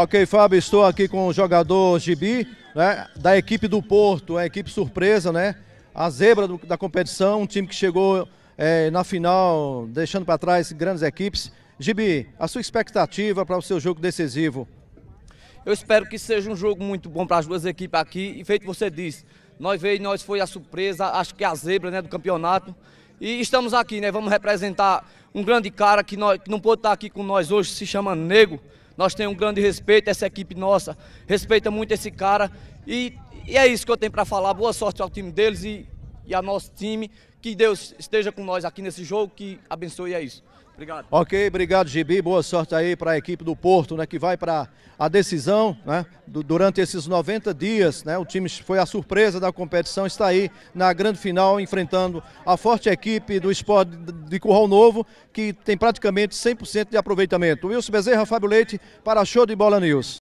Ok, Fábio, estou aqui com o jogador Gibi, né, da equipe do Porto, a equipe surpresa, né? A zebra do, da competição, um time que chegou é, na final, deixando para trás grandes equipes. Gibi, a sua expectativa para o seu jogo decisivo? Eu espero que seja um jogo muito bom para as duas equipes aqui. E feito você disse, nós veio, nós foi a surpresa, acho que a zebra né, do campeonato. E estamos aqui, né? Vamos representar um grande cara que, nós, que não pôde estar aqui com nós hoje, se chama Nego. Nós temos um grande respeito, essa equipe nossa respeita muito esse cara. E, e é isso que eu tenho para falar. Boa sorte ao time deles e e ao nosso time. Que Deus esteja com nós aqui nesse jogo, que abençoe é isso. Obrigado. Ok, obrigado, Gibi. Boa sorte aí para a equipe do Porto, né? Que vai para a decisão, né? Durante esses 90 dias, né? O time foi a surpresa da competição, está aí na grande final, enfrentando a forte equipe do esporte de Curral Novo, que tem praticamente 100% de aproveitamento. Wilson Bezerra, Fábio Leite, para Show de Bola News.